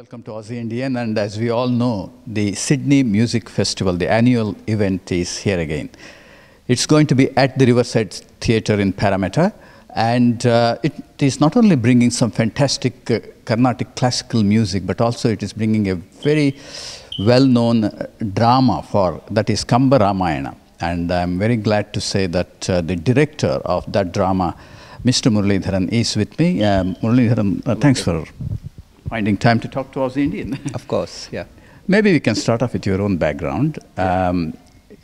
Welcome to Aussie Indian, and as we all know, the Sydney Music Festival, the annual event, is here again. It's going to be at the Riverside Theatre in Parramatta, and uh, it is not only bringing some fantastic uh, Carnatic classical music, but also it is bringing a very well-known uh, drama for that is Kamba Ramayana, and I'm very glad to say that uh, the director of that drama, Mr. Murli Dharan, is with me. Uh, Murli Dharan, uh, thanks for finding time to talk to us, Indian. of course, yeah. Maybe we can start off with your own background. Um,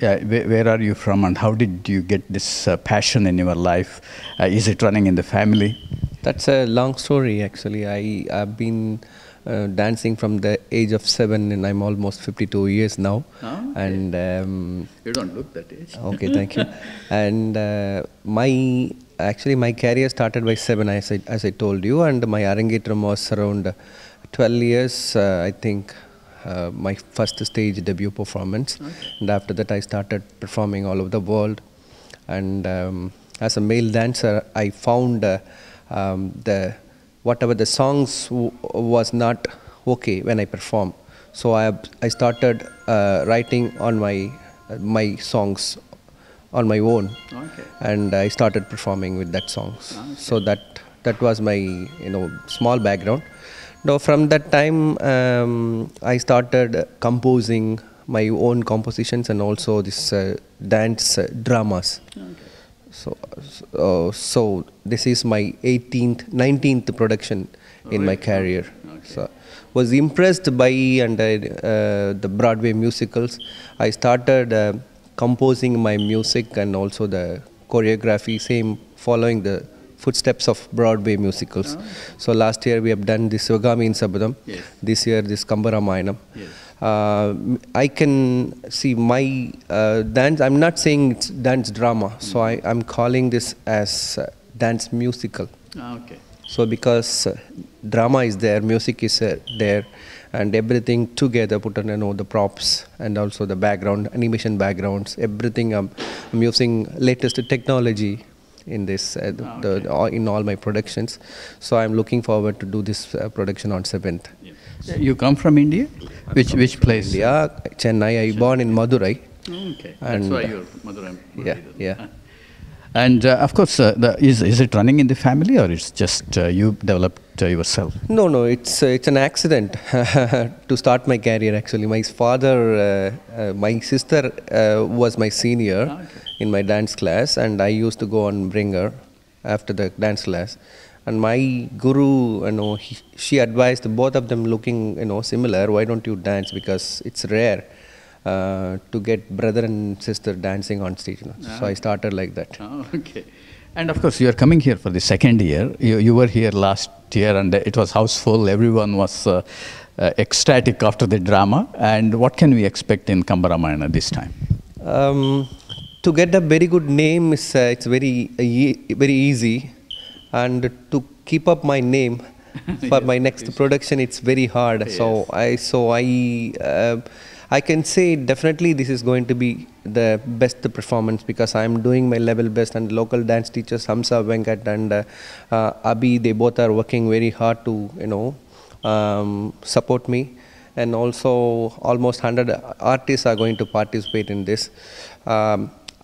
where, where, are you from and how did you get this uh, passion in your life? Uh, is it running in the family? That's a long story, actually. I, I've been uh, dancing from the age of seven, and I'm almost 52 years now. Oh, okay. And um, you don't look that age. okay, thank you. and uh, my actually my career started by seven, as I, as I told you, and my arangetram was around 12 years, uh, I think. Uh, my first stage debut performance, okay. and after that, I started performing all over the world. And um, as a male dancer, I found uh, um, the whatever the songs was not okay when I perform. So I I started uh, writing on my uh, my songs on my own, okay. and I started performing with that songs. Ah, okay. So that that was my you know small background. Now from that time um, I started composing my own compositions and also this uh, dance uh, dramas. Okay. So, uh, so this is my 18th, 19th production in my career. Okay. So, was impressed by and uh, the Broadway musicals. I started uh, composing my music and also the choreography, same following the footsteps of Broadway musicals. Oh. So last year we have done this Swagami in Sabadam. Yes. This year this Kambaramayanam. Yes. Uh, I can see my uh, dance. I'm not saying it's dance drama, so I, am calling this as uh, dance musical. Ah, okay. So because drama is there, music is there, and everything together put on you know the props and also the background animation backgrounds everything i'm using latest technology in this uh, ah, okay. the, in all my productions so i'm looking forward to do this uh, production on 7th you come from India? I'm which which place? India, Chennai. I Chennai. born in Madurai. Okay, and that's why uh, you're Madurai. Yeah, yeah. And uh, of course, uh, the, is is it running in the family or it's just uh, you developed uh, yourself? No, no, it's uh, it's an accident to start my career. Actually, my father, my sister was my senior oh, okay. in my dance class, and I used to go and bring her after the dance class and my guru you know he, she advised both of them looking you know similar why don't you dance because it's rare uh, to get brother and sister dancing on stage you know? ah. so i started like that ah, okay and of course you are coming here for the second year you, you were here last year and it was house full everyone was uh, uh, ecstatic after the drama and what can we expect in kambaramayana this time um, to get a very good name is uh, it's very uh, very easy and to keep up my name for yes, my next yes. production it's very hard yes. so i so i uh, i can say definitely this is going to be the best performance because i'm doing my level best and local dance teachers hamsa venkat and uh, uh, abhi they both are working very hard to you know um, support me and also almost 100 artists are going to participate in this um,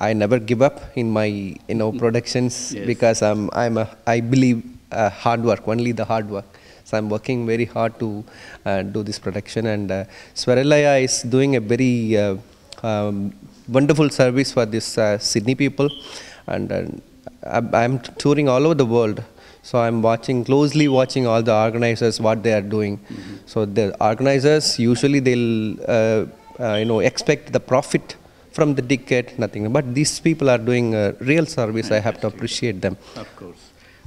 I never give up in my you know productions yes. because I'm I'm a I believe uh, hard work only the hard work. So I'm working very hard to uh, do this production and uh, Swarelaya is doing a very uh, um, wonderful service for this uh, Sydney people and uh, I'm touring all over the world. So I'm watching closely watching all the organizers what they are doing. Mm -hmm. So the organizers usually they'll uh, you know expect the profit from the ticket, nothing. But these people are doing a real service. I have to appreciate them. Of course.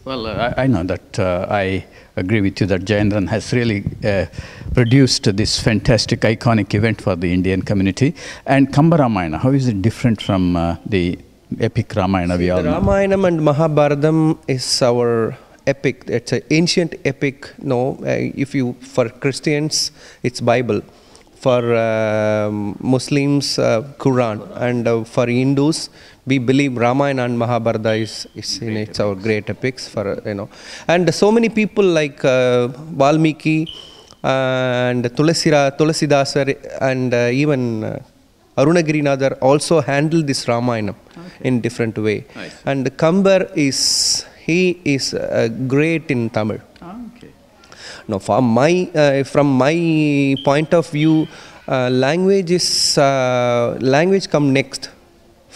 Well, uh, I, I, know that uh, I agree with you that Jayendran has really uh, produced this fantastic, iconic event for the Indian community. And Kamba Ramayana, how is it different from uh, the epic Ramayana See, we all Ramayana and Mahabharatam is our epic. It's an ancient epic. No, uh, if you for Christians, it's Bible for uh, Muslims, uh, Quran, and uh, for Hindus, we believe Ramayana and Mahabharata is, is in its our uh, great epics for uh, you know, and so many people like uh, Valmiki and Tulasira, Tulasidas, and even Arunagirinadar also handled this Ramayana okay. in different way, and Kambar is he is great in Tamil. Ah, okay. Now, for my, uh, from my point of view, uh, language is uh, language come next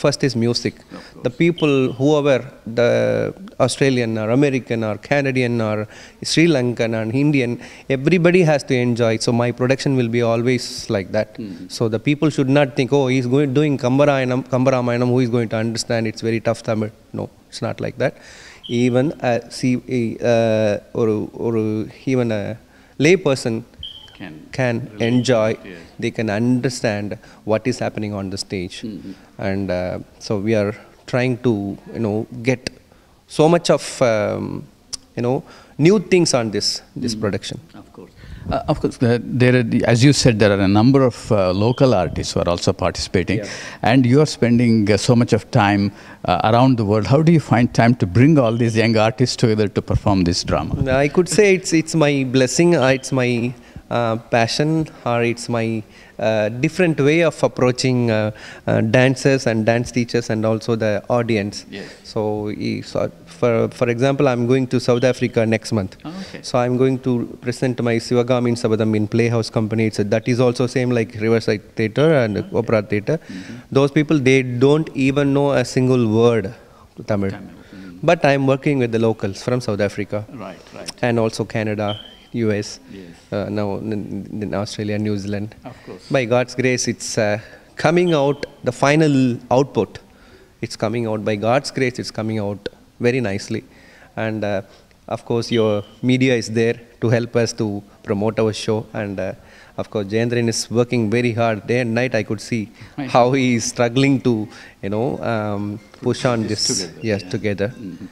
First is music. The people, whoever, the Australian or American or Canadian or Sri Lankan or Indian, everybody has to enjoy. So my production will be always like that. mm So the people should not think, oh, he's going, doing Kambarayanam, who is going to understand? It's very tough Tamil. No, it's not like that. Even a, uh, see, eh, uh, or, or even a lay person, can, can enjoy, they can understand what is happening on the stage. Mm-hmm. And uh, so we are trying to, you know, get so much of, um, you know, new things on this, this mm-hmm. production. Of course. Uh, of course, uh, there are, as you said, there are a number of uh, local artists who are also participating, yeah. and you are spending uh, so much of time uh, around the world. How do you find time to bring all these young artists together to perform this drama? I could say it's it's my blessing. it's my uh, passion or it's my uh, different way of approaching uh, dancers and dance teachers and also the audience. Yes. So, so for, for example, I'm going to South Africa next month. Oh, okay. So I'm going to present my Sivagamin Sabadam in Playhouse Company. It's a, that is also same like Riverside Theatre and okay. Opera Theatre. Mm -hmm. Those people, they don't even know a single word Tamil. Tamil. Mm. But I'm working with the locals from South Africa. Right, right. And also Canada US, yes. Uh, now in Australia, New Zealand. Of course. By God's grace, it's uh, coming out, the final output, it's coming out. By God's grace, it's coming out very nicely. And uh, of course, your media is there to help us to promote our show. And uh, of course, Jayendran is working very hard day and night. I could see right. how he is struggling to, you know, um, push on this, this together. Yes, yeah. together. Mm -hmm.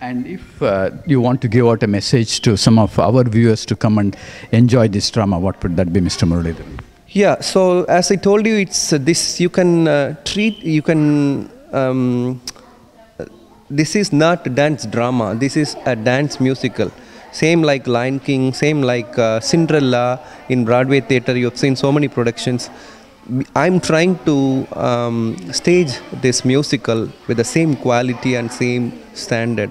And if uh, you want to give out a message to some of our viewers to come and enjoy this drama, what would that be, Mr. Muralidharan? Yeah. So as I told you, it's uh, this. You can uh, treat. You can. Um, this is not dance drama. This is a dance musical. Same like Lion King. Same like uh, Cinderella in Broadway theater. You have seen so many productions. I'm trying to um, stage this musical with the same quality and same standard.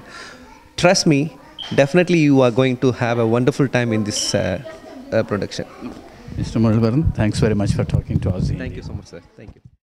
Trust me, definitely you are going to have a wonderful time in this uh, uh, production. Mr. Muralbaran, thanks very much for talking to us. Thank you so much, sir. Thank you.